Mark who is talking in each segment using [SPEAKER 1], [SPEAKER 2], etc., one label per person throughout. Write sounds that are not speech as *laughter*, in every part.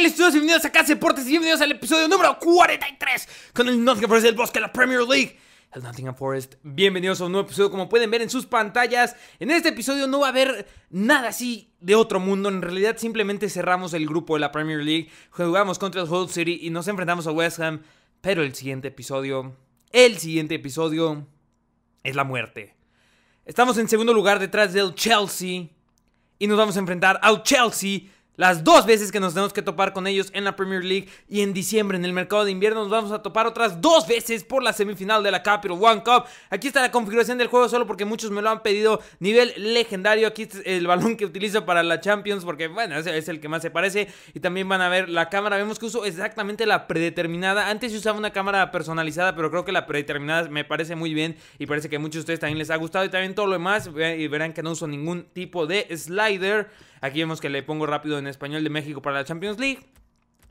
[SPEAKER 1] ¡Hola! estudios, bienvenidos a Deportes y bienvenidos al episodio número 43 con el Nottingham Forest del Bosque, la Premier League. El Nottingham Forest, bienvenidos a un nuevo episodio como pueden ver en sus pantallas. En este episodio no va a haber nada así de otro mundo, en realidad simplemente cerramos el grupo de la Premier League, jugamos contra el Hull City y nos enfrentamos a West Ham, pero el siguiente episodio, el siguiente episodio es la muerte. Estamos en segundo lugar detrás del Chelsea y nos vamos a enfrentar al Chelsea las dos veces que nos tenemos que topar con ellos en la Premier League y en diciembre en el mercado de invierno nos vamos a topar otras dos veces por la semifinal de la Capital One Cup. Aquí está la configuración del juego solo porque muchos me lo han pedido. Nivel legendario, aquí es el balón que utilizo para la Champions porque bueno, ese es el que más se parece. Y también van a ver la cámara, vemos que uso exactamente la predeterminada. Antes yo usaba una cámara personalizada, pero creo que la predeterminada me parece muy bien y parece que a muchos de ustedes también les ha gustado. Y también todo lo demás, y verán que no uso ningún tipo de slider. Aquí vemos que le pongo rápido en español de México para la Champions League.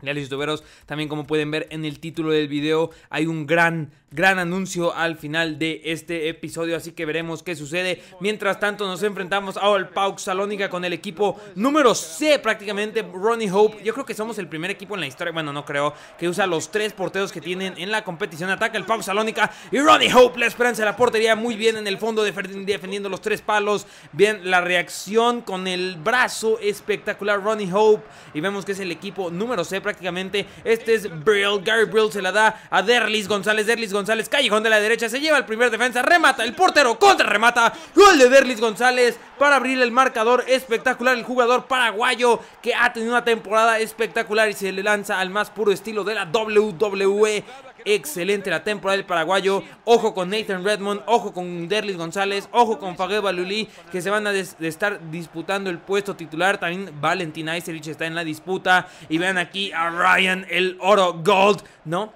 [SPEAKER 1] Y a los youtuberos, también como pueden ver en el título del video, hay un gran, gran anuncio al final de este episodio, así que veremos qué sucede. Mientras tanto, nos enfrentamos a el Paux Salónica con el equipo número C, prácticamente, Ronnie Hope. Yo creo que somos el primer equipo en la historia, bueno, no creo, que usa los tres porteros que tienen en la competición. Ataca el Paux Salónica y Ronnie Hope, la esperanza de la portería, muy bien en el fondo, defendiendo los tres palos. Bien, la reacción con el brazo espectacular, Ronnie Hope. Y vemos que es el equipo número C, prácticamente. Este es Brill. Gary Brill se la da a Derlis González. Derlis González, callejón de la derecha. Se lleva el primer defensa. Remata el portero. Contra remata. Gol de Derlis González para abrir el marcador. Espectacular el jugador paraguayo que ha tenido una temporada espectacular y se le lanza al más puro estilo de la WWE Excelente la temporada del paraguayo. Ojo con Nathan Redmond, ojo con Derlis González, ojo con Fague Balulí, que se van a estar disputando el puesto titular. También Valentina Iserich está en la disputa. Y vean aquí a Ryan, el oro gold. No,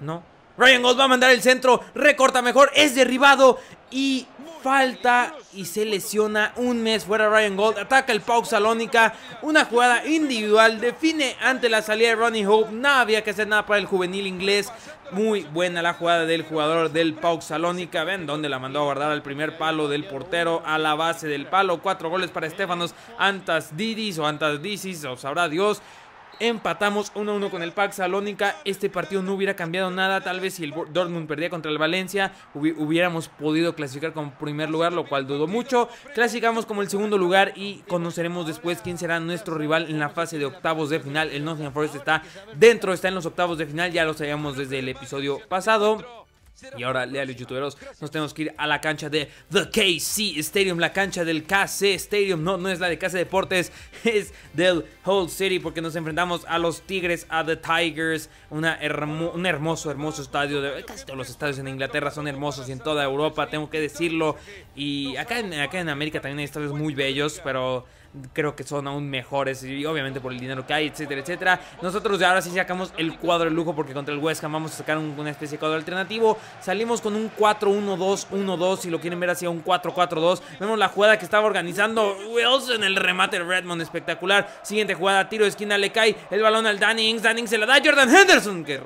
[SPEAKER 1] no. Ryan Gold va a mandar el centro, recorta mejor, es derribado y falta y se lesiona un mes fuera Ryan Gold. Ataca el Pau Salónica, una jugada individual, define ante la salida de Ronnie Hope. Nada había que hacer nada para el juvenil inglés. Muy buena la jugada del jugador del Pau Salónica. Ven dónde la mandó a guardar al primer palo del portero a la base del palo. Cuatro goles para Estefanos Antas Didis o Antas Disis, o sabrá Dios. Empatamos 1-1 con el Pax Salónica. Este partido no hubiera cambiado nada. Tal vez si el Dortmund perdía contra el Valencia, hubiéramos podido clasificar como primer lugar, lo cual dudo mucho. Clasificamos como el segundo lugar y conoceremos después quién será nuestro rival en la fase de octavos de final. El Nottingham Forest está dentro, está en los octavos de final. Ya lo sabíamos desde el episodio pasado. Y ahora, los youtuberos, nos tenemos que ir a la cancha de The KC Stadium, la cancha del KC Stadium. No, no es la de Casa Deportes, *laughs* es del Whole City, porque nos enfrentamos a los Tigres, a The Tigers. un hermoso, hermoso estadio. De, casi todos los estadios en Inglaterra son hermosos y en toda Europa, tengo que decirlo. Y acá en, acá en América también hay estadios muy bellos, pero creo que son aún mejores y obviamente por el dinero que hay, etcétera, etcétera. Nosotros ahora sí sacamos el cuadro de lujo porque contra el West Ham vamos a sacar una especie de cuadro alternativo. Salimos con un 4-1-2-1-2, si lo quieren ver hacia un 4-4-2. Vemos la jugada que estaba organizando en el remate de Redmond espectacular. Siguiente jugada, tiro de esquina, le cae el balón al Danny Dannings se la da Jordan Henderson, que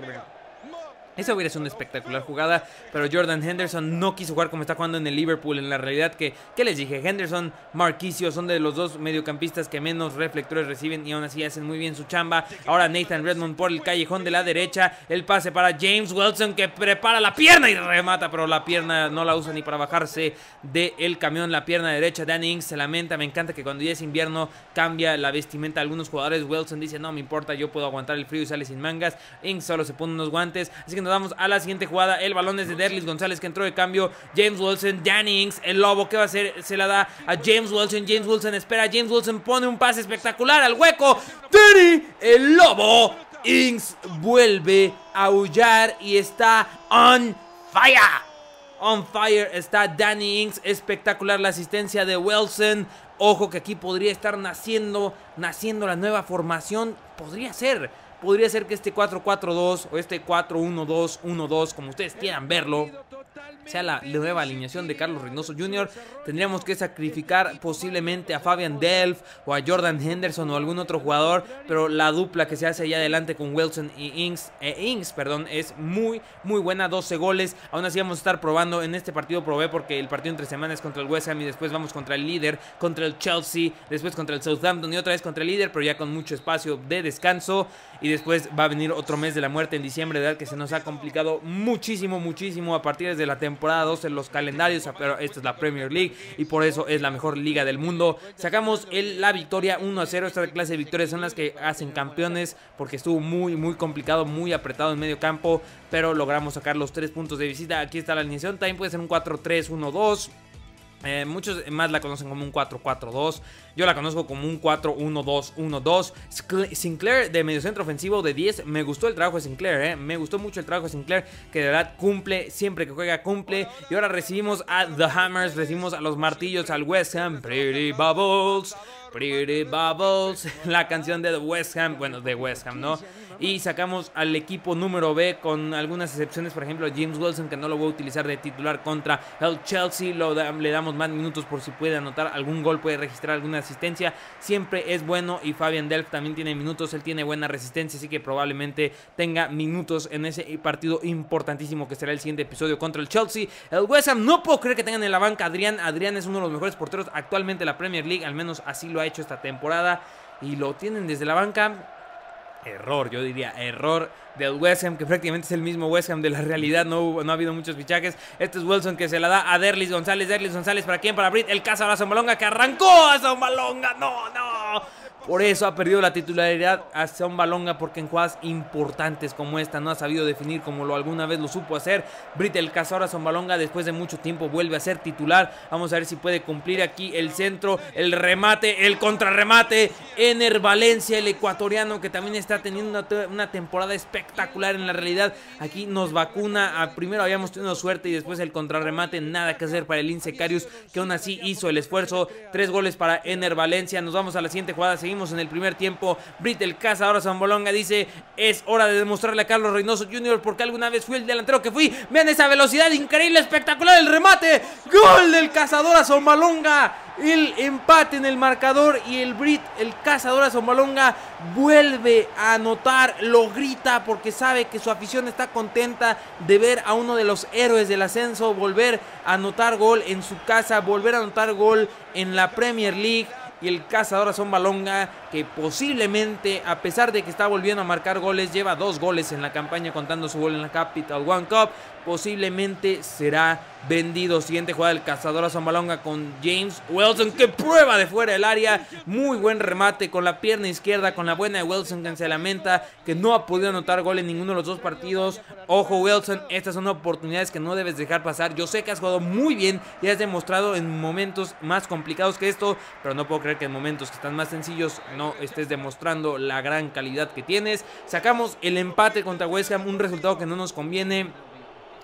[SPEAKER 1] esa hubiera sido una espectacular jugada, pero Jordan Henderson no quiso jugar como está jugando en el Liverpool. En la realidad que, ¿qué les dije? Henderson, Marquisio son de los dos mediocampistas que menos reflectores reciben y aún así hacen muy bien su chamba. Ahora Nathan Redmond por el callejón de la derecha. El pase para James Wilson que prepara la pierna y remata, pero la pierna no la usa ni para bajarse del el camión. La pierna derecha, Danny Ings se lamenta. Me encanta que cuando ya es invierno cambia la vestimenta. Algunos jugadores, Wilson dice, no me importa, yo puedo aguantar el frío y sale sin mangas. Ings solo se pone unos guantes. Así que nos vamos a la siguiente jugada. El balón es de Derlis González que entró de cambio. James Wilson, Danny Inks, el lobo que va a hacer, se la da a James Wilson. James Wilson espera, James Wilson pone un pase espectacular al hueco. Terry el lobo. Inks vuelve a aullar y está on fire. On fire está Danny Inks. Espectacular la asistencia de Wilson. Ojo que aquí podría estar naciendo, naciendo la nueva formación. Podría ser podría ser que este 4-4-2 o este 4-1-2-1-2, como ustedes quieran verlo, sea la nueva alineación de Carlos Reynoso Jr., tendríamos que sacrificar posiblemente a Fabian Delf o a Jordan Henderson o algún otro jugador, pero la dupla que se hace ahí adelante con Wilson y Inks, eh, perdón, es muy, muy buena, 12 goles. Aún así vamos a estar probando, en este partido probé porque el partido entre semanas contra el West Ham y después vamos contra el líder, contra el Chelsea, después contra el Southampton y otra vez contra el líder, pero ya con mucho espacio de descanso y después va a venir otro mes de la muerte en diciembre, de verdad que se nos ha complicado muchísimo, muchísimo a partir de la temporada temporada 2 en los calendarios, pero esta es la Premier League y por eso es la mejor liga del mundo. Sacamos la victoria 1 a 0. Esta clase de victorias son las que hacen campeones porque estuvo muy, muy complicado, muy apretado en medio campo, pero logramos sacar los 3 puntos de visita. Aquí está la alineación. También puede ser un 4-3-1-2. Eh, muchos más la conocen como un 4-4-2. Yo la conozco como un 4-1-2-1-2. Sinclair de mediocentro ofensivo de 10. Me gustó el trabajo de Sinclair, eh. Me gustó mucho el trabajo de Sinclair, que de verdad cumple, siempre que juega cumple. Y ahora recibimos a The Hammers, recibimos a los martillos, al West Ham, Pretty Bubbles. Pretty Bubbles, la canción de West Ham, bueno, de West Ham, ¿no? Y sacamos al equipo número B con algunas excepciones, por ejemplo, James Wilson, que no lo voy a utilizar de titular contra el Chelsea, le damos más minutos por si puede anotar algún gol, puede registrar alguna asistencia, siempre es bueno y Fabian Delft también tiene minutos, él tiene buena resistencia, así que probablemente tenga minutos en ese partido importantísimo que será el siguiente episodio contra el Chelsea. El West Ham no puedo creer que tengan en la banca Adrián, Adrián es uno de los mejores porteros actualmente de la Premier League, al menos así lo hecho esta temporada y lo tienen desde la banca. Error, yo diría, error del West que prácticamente es el mismo West de la realidad, no, no ha habido muchos fichajes. Este es Wilson que se la da a Derlis González, Derlis González, ¿para quién? Para Brit, el caso la Zombalonga, que arrancó a Zombalonga, no, no. Por eso ha perdido la titularidad a un Balonga porque en jugadas importantes como esta no ha sabido definir como lo alguna vez lo supo hacer. Britel ahora a Balonga después de mucho tiempo vuelve a ser titular. Vamos a ver si puede cumplir aquí el centro, el remate, el contrarremate. Ener Valencia, el ecuatoriano que también está teniendo una, temporada espectacular en la realidad. Aquí nos vacuna. primero habíamos tenido suerte y después el contrarremate. Nada que hacer para el Insecarius que aún así hizo el esfuerzo. Tres goles para Ener Valencia. Nos vamos a la siguiente jugada en el primer tiempo. el cazador a Zombalonga dice, es hora de demostrarle a Carlos Reynoso Jr. porque alguna vez fui el delantero que fui. Vean esa velocidad increíble, espectacular el remate. Gol del cazador a Zombalonga. El empate en el marcador y el Brit, el cazador a Zombalonga, vuelve a anotar, lo grita porque sabe que su afición está contenta de ver a uno de los héroes del ascenso volver a anotar gol en su casa, volver a anotar gol en la Premier League y el cazador son Balonga, que posiblemente, a pesar de que está volviendo a marcar goles, lleva dos goles en la campaña contando su gol en la Capital One Cup posiblemente será vendido. Siguiente jugada del cazador a Zambalonga con James Wilson que prueba de fuera del área. Muy buen remate con la pierna izquierda, con la buena de Wilson que se lamenta que no ha podido anotar gol en ninguno de los dos partidos. Ojo Wilson, estas son oportunidades que no debes dejar pasar. Yo sé que has jugado muy bien y has demostrado en momentos más complicados que esto, pero no puedo creer que en momentos que están más sencillos no estés demostrando la gran calidad que tienes. Sacamos el empate contra West Ham, un resultado que no nos conviene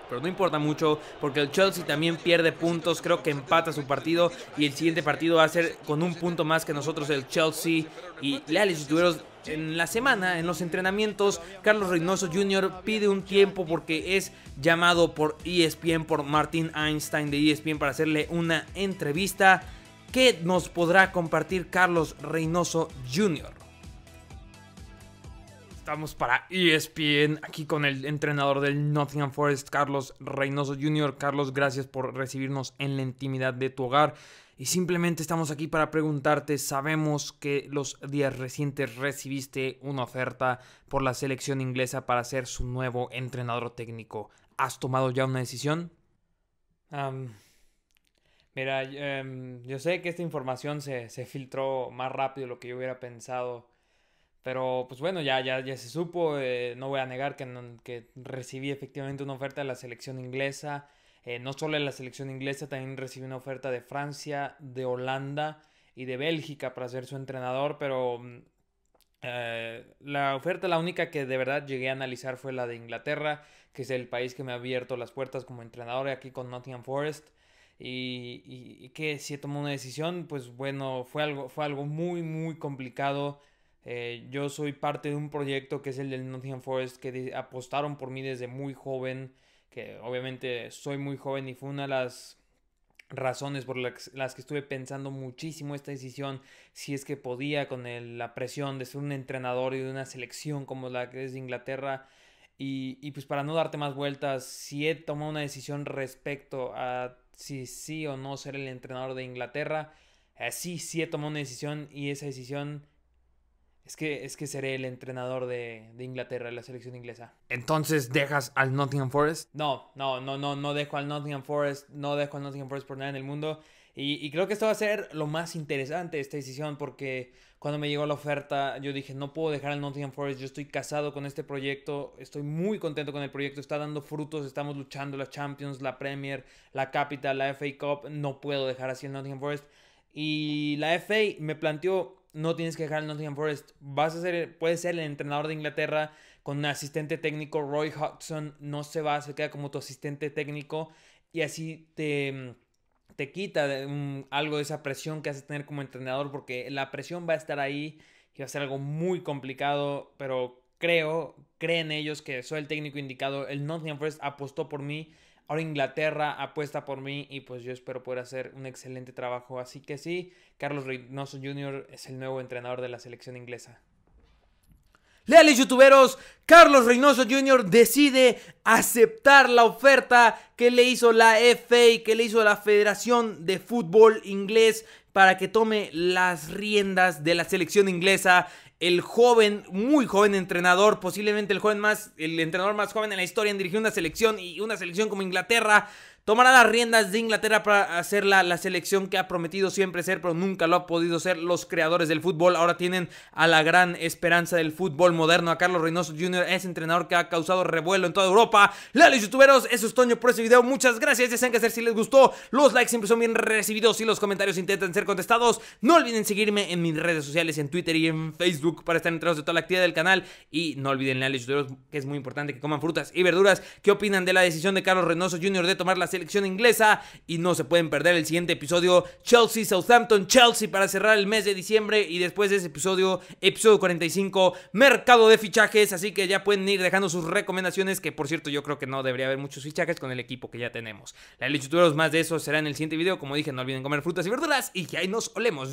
[SPEAKER 1] pero no importa mucho porque el Chelsea también pierde puntos, creo que empata su partido y el siguiente partido va a ser con un punto más que nosotros el Chelsea y leales duelos en la semana, en los entrenamientos, Carlos Reynoso Jr. pide un tiempo porque es llamado por ESPN, por Martin Einstein de ESPN para hacerle una entrevista. ¿Qué nos podrá compartir Carlos Reynoso Jr.? Estamos para ESPN aquí con el entrenador del Nottingham Forest, Carlos Reynoso Jr. Carlos, gracias por recibirnos en la intimidad de tu hogar. Y simplemente estamos aquí para preguntarte, sabemos que los días recientes recibiste una oferta por la selección inglesa para ser su nuevo entrenador técnico. ¿Has tomado ya una decisión? mira, em, yo sé que esta información se, se filtró más rápido de lo que yo hubiera pensado. Pero pues bueno, ya, ya, ya se supo, eh, no voy a negar que, que recibí efectivamente una oferta de la selección inglesa, eh, no solo de la selección inglesa, también recibí una oferta de Francia, de Holanda y de Bélgica para ser su entrenador, pero mm, eh, la oferta, la única que de verdad llegué a analizar fue la de Inglaterra, que es el país que me ha abierto las puertas como entrenador aquí con Nottingham Forest. Y, que si tomó una decisión, pues bueno, fue algo, fue algo muy, muy complicado eh, yo soy parte de un proyecto que es el del Nottingham Forest, que apostaron por mí desde muy joven, que obviamente soy muy joven y fue una de las razones por las que estuve pensando muchísimo esta decisión, si es que podía con la presión de ser un entrenador y de una selección como la que es de Inglaterra. Y, pues para no darte más vueltas, si he tomado una decisión respecto a si sí o no ser el entrenador de Inglaterra, así eh, sí he tomado una decisión y esa decisión es que, es que seré el entrenador de, Inglaterra, de la selección inglesa. Entonces, ¿dejas al Nottingham Forest? No, no, no, no, no dejo al Nottingham Forest, no dejo al Nottingham Forest por nada en el mundo. Y, creo que esto va a ser lo más interesante esta decisión, porque cuando me llegó la oferta, yo dije, no puedo dejar al Nottingham Forest, yo estoy casado con este proyecto, estoy muy contento con el proyecto, está dando frutos, estamos luchando la Champions, la Premier, la Capital, la FA Cup, no puedo dejar así el Nottingham Forest. Y la FA me planteó no tienes que dejar el Nottingham Forest. Vas a ser, puedes ser el entrenador de Inglaterra con un asistente técnico. Roy Hodgson no se va, se queda como tu asistente técnico y así te, te quita algo de esa presión que haces tener como entrenador porque la presión va a estar ahí y va a ser algo muy complicado, pero creo, creen ellos que soy el técnico indicado. El Nottingham Forest apostó por mí Ahora Inglaterra apuesta por mí y pues yo espero poder hacer un excelente trabajo. Así que sí, Carlos Reynoso Jr. es el nuevo entrenador de la selección inglesa. Leales youtuberos, Carlos Reynoso Jr. decide aceptar la oferta que le hizo la FA, que le hizo la Federación de Fútbol Inglés para que tome las riendas de la selección inglesa el joven, muy joven entrenador, posiblemente el joven más, el entrenador más joven en la historia en dirigir una selección y una selección como Inglaterra, tomará las riendas de Inglaterra para hacer la, selección que ha prometido siempre ser, pero nunca lo ha podido ser. Los creadores del fútbol ahora tienen a la gran esperanza del fútbol moderno. A Carlos Reynoso Jr. es entrenador que ha causado revuelo en toda Europa. Lali, youtuberos, eso es Toño por este video. Muchas gracias. Ya saben que hacer si les gustó. Los likes siempre son bien recibidos y los comentarios intentan ser contestados. No olviden seguirme en mis redes sociales, en Twitter y en Facebook para estar enterados de toda la actividad del canal. Y no olviden, leales, youtuberos, que es muy importante que coman frutas y verduras. ¿Qué opinan de la decisión de Carlos Reynoso Jr. de tomar la selección? selección inglesa y no se pueden perder el siguiente episodio Chelsea Southampton Chelsea para cerrar el mes de diciembre y después de ese episodio episodio 45 mercado de fichajes así que ya pueden ir dejando sus recomendaciones que por cierto yo creo que no debería haber muchos fichajes con el equipo que ya tenemos. La de más de eso será en el siguiente video, como dije no olviden comer frutas y verduras y que ahí nos olemos.